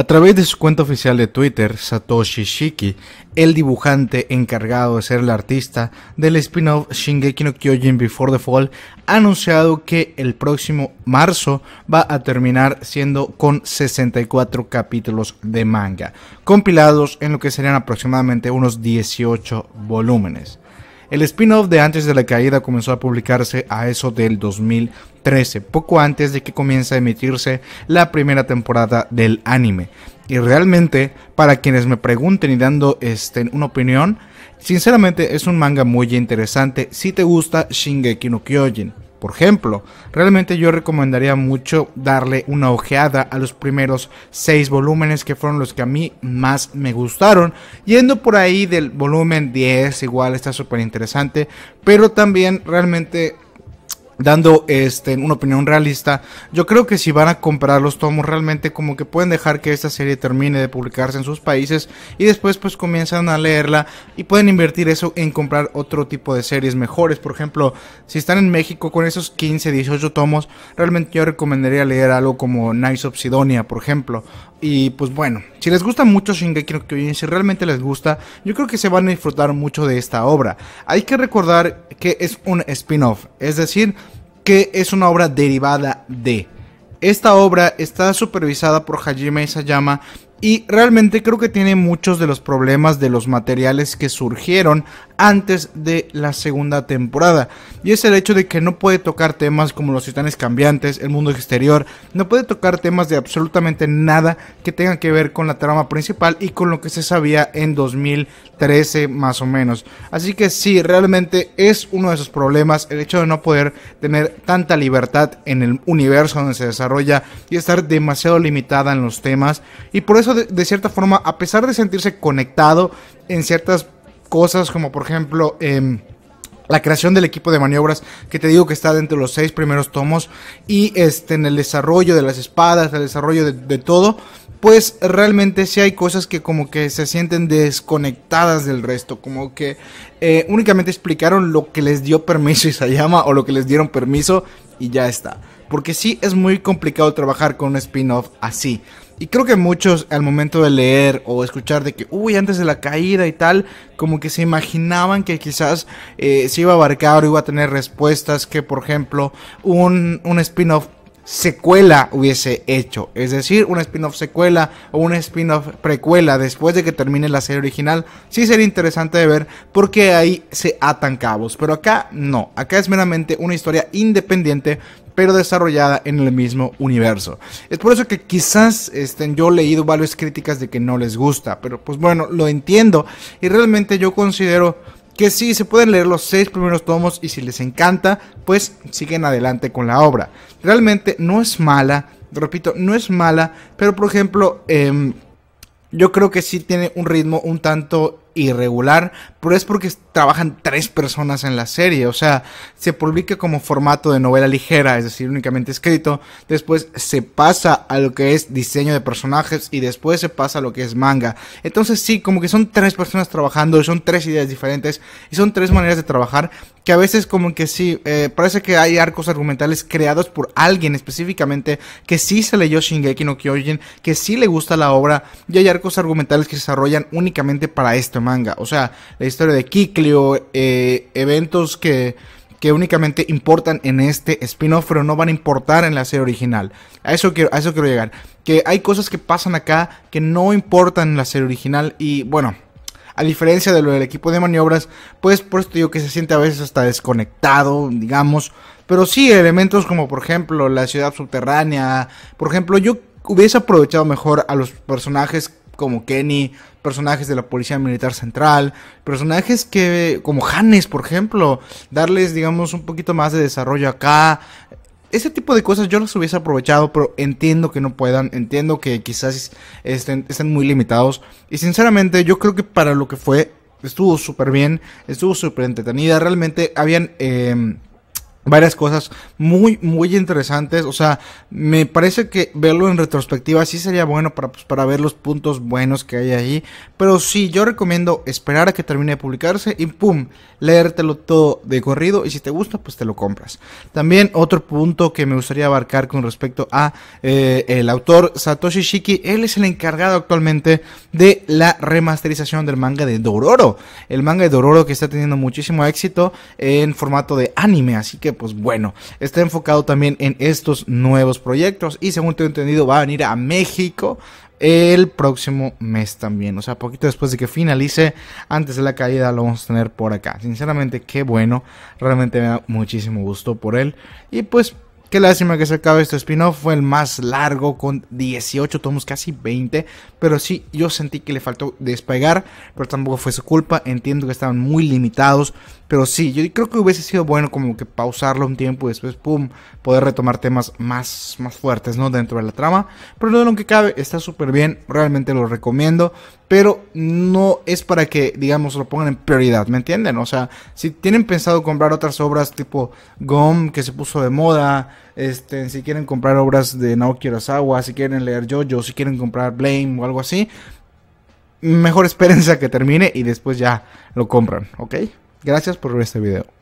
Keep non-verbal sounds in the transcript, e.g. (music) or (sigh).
A través de su cuenta oficial de Twitter, Satoshi Shiki, el dibujante encargado de ser el artista del spin-off Shingeki no Kyojin Before the Fall, ha anunciado que el próximo marzo va a terminar siendo con 64 capítulos de manga, compilados en lo que serían aproximadamente unos 18 volúmenes. El spin-off de Antes de la Caída comenzó a publicarse a eso del 2013, poco antes de que comience a emitirse la primera temporada del anime. Y realmente, para quienes me pregunten y dando este, una opinión, sinceramente es un manga muy interesante si te gusta Shingeki no Kyojin. Por ejemplo, realmente yo recomendaría mucho darle una ojeada a los primeros 6 volúmenes que fueron los que a mí más me gustaron. Yendo por ahí del volumen 10, igual está súper interesante, pero también realmente dando este una opinión realista. Yo creo que si van a comprar los tomos realmente como que pueden dejar que esta serie termine de publicarse en sus países y después pues comienzan a leerla y pueden invertir eso en comprar otro tipo de series mejores. Por ejemplo, si están en México con esos 15, 18 tomos, realmente yo recomendaría leer algo como Nice of por ejemplo. Y pues bueno, si les gusta mucho Shingeki no Kyojin, si realmente les gusta, yo creo que se van a disfrutar mucho de esta obra. Hay que recordar que es un spin-off, es decir, que es una obra derivada de. Esta obra está supervisada por Hajime Isayama y realmente creo que tiene muchos de los problemas de los materiales que surgieron antes de la segunda temporada. Y es el hecho de que no puede tocar temas como los titanes cambiantes, el mundo exterior, no puede tocar temas de absolutamente nada que tengan que ver con la trama principal y con lo que se sabía en 2013 más o menos. Así que sí, realmente es uno de esos problemas el hecho de no poder tener tanta libertad en el universo donde se desarrolla y estar demasiado limitada en los temas. Y por eso de, cierta forma, a pesar de sentirse conectado en ciertas cosas, como por ejemplo... Em, la creación del equipo de maniobras que te digo que está dentro de los seis primeros tomos y este en el desarrollo de las espadas, el desarrollo de, todo, pues realmente si hay cosas que como que se sienten desconectadas del resto, como que eh, únicamente explicaron lo que les dio permiso (laughs) Isayama o lo que les dieron permiso y ya está porque sí es muy complicado trabajar con un spin-off así. Y creo que muchos al momento de leer o escuchar de que, uy, antes de la caída y tal, como que se imaginaban que quizás eh, se iba a abarcar o iba a tener respuestas que, por ejemplo, un, un spin-off secuela hubiese hecho. Es decir, un spin-off secuela o un spin-off precuela después de que termine la serie original. Sí sería interesante de ver porque ahí se atan cabos. Pero acá no. Acá es meramente una historia independiente pero desarrollada en el mismo universo. Es por eso que quizás estén yo he leído varias críticas de que no les gusta, pero pues bueno, lo entiendo y realmente yo considero que sí, se pueden leer los seis primeros tomos y si les encanta, pues siguen adelante con la obra. Realmente no es mala, repito, no es mala, pero por ejemplo, em, yo creo que sí tiene un ritmo un tanto irregular, pero es porque trabajan tres personas en la serie, o sea, se publica como formato de novela ligera, es decir, únicamente escrito, después se pasa a lo que es diseño de personajes y después se pasa a lo que es manga. Entonces sí, como que son tres personas trabajando, son tres ideas diferentes y son tres maneras de trabajar que a veces como que sí, eh, parece que hay arcos argumentales creados por alguien específicamente que sí se leyó Shingeki no Kyojin, que sí le gusta la obra y hay arcos argumentales que se desarrollan únicamente para esto manga. O sea, la historia de Kiklio, eh, eventos que, únicamente importan en este spin-off, pero no van a importar en la serie original. A eso quiero, eso quiero llegar. Que hay cosas que pasan acá que no importan en la serie original y bueno. A diferencia de lo del equipo de maniobras, pues por esto digo que se siente a veces hasta desconectado, digamos. Pero sí, elementos como por ejemplo la ciudad subterránea. Por ejemplo, yo hubiese aprovechado mejor a los personajes como Kenny, personajes de la Policía Militar Central, personajes que, como Hannes, por ejemplo, darles, digamos, un poquito más de desarrollo acá. Ese tipo de cosas yo las hubiese aprovechado, pero entiendo que no puedan, entiendo que quizás estén, muy limitados. Y sinceramente yo creo que para lo que fue, estuvo súper bien, estuvo súper entretenida. Realmente habían... Em, varias cosas muy, muy interesantes. O sea, me parece que verlo en retrospectiva sí sería bueno para, pues, para ver los puntos buenos que hay ahí. Pero sí, yo recomiendo esperar a que termine de publicarse y ¡pum! leértelo todo de corrido y si te gusta, pues te lo compras. También otro punto que me gustaría abarcar con respecto a eh, el autor Satoshi Shiki. Él es el encargado actualmente de la remasterización del manga de Dororo. El manga de Dororo que está teniendo muchísimo éxito en formato de anime. Así que pues bueno, está enfocado también en estos nuevos proyectos y según tengo entendido va a venir a México el próximo mes también. O sea, poquito después de que finalice, antes de la caída, lo vamos a tener por acá. Sinceramente, qué bueno. Realmente me da muchísimo gusto por él. Y pues Qué lástima que se acabe este spin-off, fue el más largo con 18 tomos, casi 20, pero sí, yo sentí que le faltó despegar, pero tampoco fue su culpa, entiendo que estaban muy limitados, pero sí, yo creo que hubiese sido bueno como que pausarlo un tiempo y después, pum, poder retomar temas más, más fuertes, ¿no? Dentro de la trama, pero no lo que cabe, está súper bien, realmente lo recomiendo, pero no es para que, digamos, lo pongan en prioridad, ¿me entienden? O sea, si tienen pensado comprar otras obras tipo GOM, que se puso de moda, este, si quieren comprar obras de Naoki Urasawa, si quieren leer JoJo, si quieren comprar Blame o algo así, mejor espérense a que termine y después ya lo compran, ¿ok? Gracias por ver este video.